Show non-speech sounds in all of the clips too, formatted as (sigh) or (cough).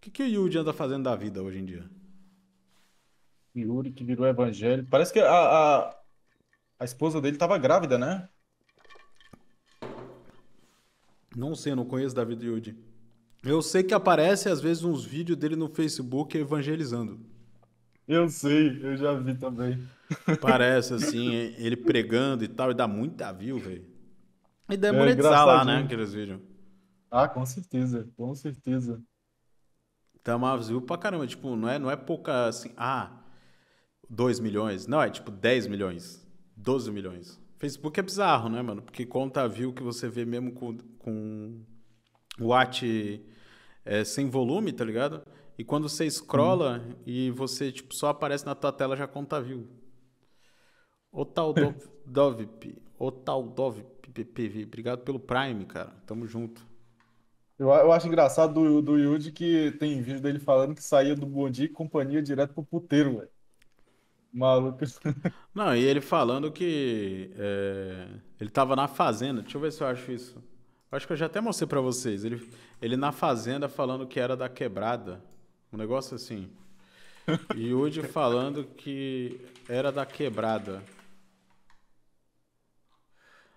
O que, que o Yuri anda fazendo da vida hoje em dia? Yuri que virou evangelho. Parece que a, a, a esposa dele estava grávida, né? Não sei, não conheço da vida do Yuri. Eu sei que aparece às vezes uns vídeos dele no Facebook evangelizando. Eu sei, eu já vi também. (laughs) Parece assim, ele pregando e tal, e dá muita view, velho. E deve é, lá, né, aqueles vídeos. Ah, com certeza, com certeza. Tá, uma view pra caramba. Tipo, não é, não é pouca assim, ah, 2 milhões. Não, é tipo 10 milhões, 12 milhões. Facebook é bizarro, né, mano? Porque conta a view que você vê mesmo com, com watch é, sem volume, tá ligado? E quando você escrola hum. e você tipo, só aparece na tua tela já conta a view. O tal (laughs) Dovip, o tal Dovip, obrigado pelo Prime, cara. Tamo junto. Eu, eu acho engraçado do, do Yudi que tem vídeo dele falando que saía do Bom Dia e Companhia direto pro puteiro, velho. Maluco. (laughs) Não, e ele falando que é, ele tava na fazenda. Deixa eu ver se eu acho isso. Acho que eu já até mostrei para vocês. Ele, ele na fazenda falando que era da quebrada. Um negócio assim. E Yudi falando que era da quebrada.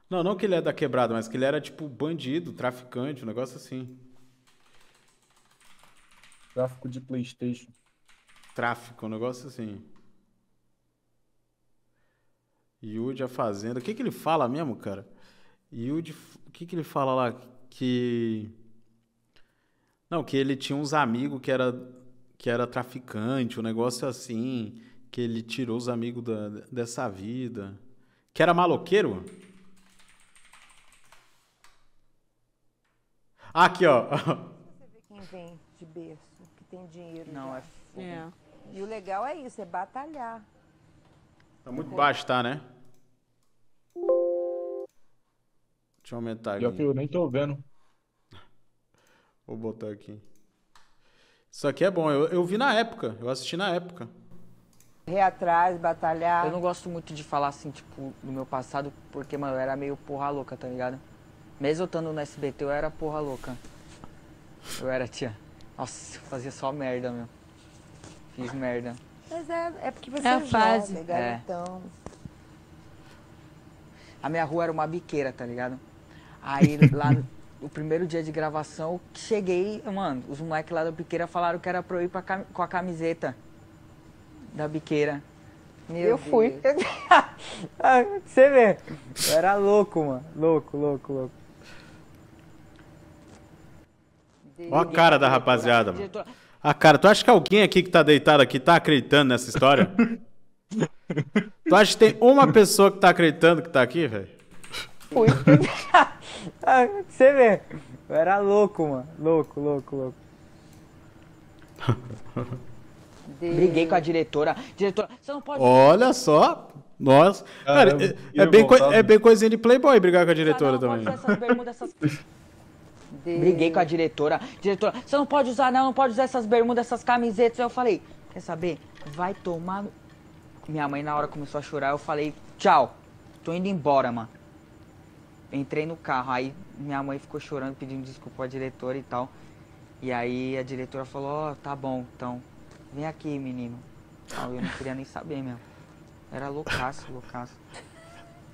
Não, não que ele é da quebrada, mas que ele era tipo bandido, traficante, um negócio assim. Tráfico de Playstation. Tráfico, um negócio assim. Yud a Fazenda. O que, que ele fala mesmo, cara? Yud. o que, que ele fala lá? Que. Não, que ele tinha uns amigos que era, que era traficante, um negócio assim. Que ele tirou os amigos da, dessa vida. Que era maloqueiro? Aqui, ó. Você vê quem vem de berço, que tem dinheiro. Não, já. é fogo. É. E o legal é isso, é batalhar. Tá muito baixo, tá, né? Deixa eu aumentar aqui. Pior que eu nem tô vendo. Vou botar aqui. Isso aqui é bom. Eu, eu vi na época. Eu assisti na época. Correr atrás, batalhar. Eu não gosto muito de falar assim, tipo, do meu passado, porque, mano, eu era meio porra louca, tá ligado? Mesmo eu estando no SBT, eu era porra louca. Eu era tia. Nossa, eu fazia só merda, meu. Fiz merda. Mas é, é porque você é, a é fase. jovem, é, garotão. É. A minha rua era uma biqueira, tá ligado? Aí (laughs) lá o primeiro dia de gravação, cheguei, mano, os moleques lá da biqueira falaram que era pra eu ir pra, com a camiseta da biqueira. Meu eu Deus. fui. (laughs) Você vê. Eu era louco, mano. Louco, louco, louco. ó Olha a cara da rapaziada, mano. A cara, tu acha que alguém aqui que tá deitado aqui tá acreditando nessa história? (laughs) tu acha que tem uma pessoa que tá acreditando que tá aqui, velho? (laughs) Ah, você vê. Eu era louco, mano. Louco, louco, louco. De... (laughs) Briguei com a diretora. Diretora, você não pode. Olha só. Nossa. Cara, Cara é, é, bem voltado. é bem coisinha de playboy brigar com a diretora também. Essas bermudas, essas... Deus. Briguei com a diretora. Diretora, você não pode usar, não, não pode usar essas bermudas, essas camisetas. Eu falei, quer saber? Vai tomar. Minha mãe na hora começou a chorar, eu falei, tchau, tô indo embora, mano. Entrei no carro, aí minha mãe ficou chorando, pedindo desculpa pra diretora e tal. E aí a diretora falou, ó, oh, tá bom, então, vem aqui, menino. Eu não queria nem saber mesmo. Era loucaço, loucaço.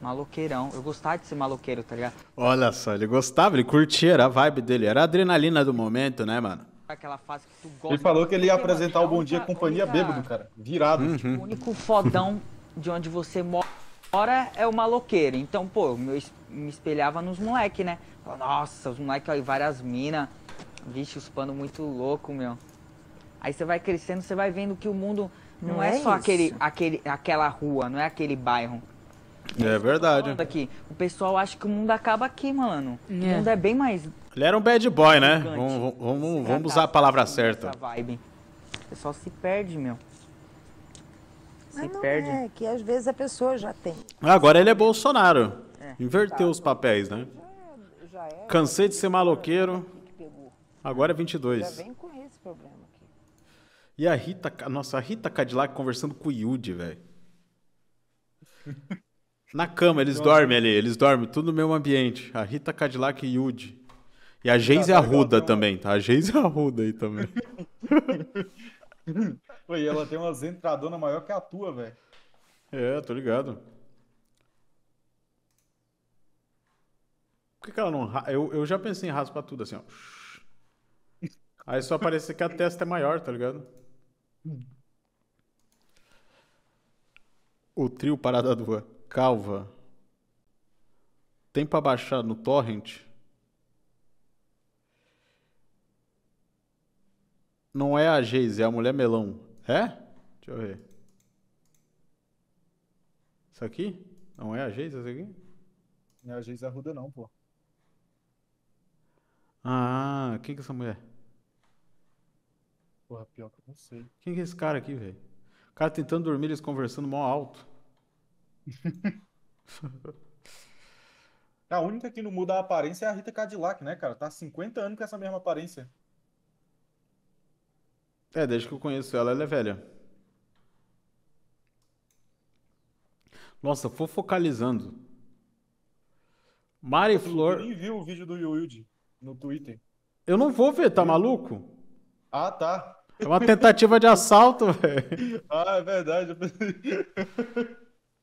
Maloqueirão. Eu gostava de ser maloqueiro, tá ligado? Olha só, ele gostava, ele curtia, era a vibe dele, era a adrenalina do momento, né, mano? Aquela fase que tu gosta. Ele falou que ele ia apresentar é o Bom Dia Companhia única... bêbado, cara. Virado. Uhum. Tipo, o único fodão de onde você mora é o maloqueiro. Então, pô, eu me espelhava nos moleque, né? Nossa, os moleques aí, várias minas. Vixe, os pano muito louco, meu. Aí você vai crescendo, você vai vendo que o mundo não, não é, é, só aquele, aquele, aquela rua, não é aquele bairro. É verdade. Aqui. O pessoal acha que o mundo acaba aqui, mano. É. O mundo é bem mais. Ele era um bad boy, né? Vamos, vamos usar a palavra certa. Vibe. O pessoal se perde, meu. Mas se não perde. É, que às vezes a pessoa já tem. Agora ele é Bolsonaro. É. Inverteu tá, os papéis, né? Já, é, já é, Cansei de ser maloqueiro. Agora é 22. Já vem com esse problema aqui. E a Rita, nossa, a Rita Cadillac conversando com o Yudi, velho. Na cama, eles Nossa. dormem ali, eles dormem, tudo no mesmo ambiente. A Rita Cadillac e Yudi. E a tá, Geise tá, Arruda tá também, tá? A Geise Arruda aí também. e (laughs) ela tem umas entradonas maior que a tua, velho. É, tô ligado. Por que, que ela não. Eu, eu já pensei em raspar tudo assim, ó. Aí só parece que a testa é maior, tá ligado? Hum. O trio Parada do calva tem para baixar no torrent? Não é a Geis, é a mulher melão. É? Deixa eu ver. Isso aqui? Não é a Geis, essa aqui? Não é a Geis Arruda não, pô. Ah, quem que é essa mulher? Porra, pior que eu não sei. Quem que é esse cara aqui, velho? O cara tentando dormir, eles conversando mal alto. (laughs) a única que não muda a aparência é a Rita Cadillac, né, cara? Tá há 50 anos com essa mesma aparência. É, desde que eu conheço ela, ela é velha. Nossa, fofocalizando. Mari Flor. Eu nem vi o vídeo do Yuildi no Twitter. Eu não vou ver, tá maluco? Ah, tá. É uma tentativa de assalto, (laughs) velho. Ah, é verdade. (laughs)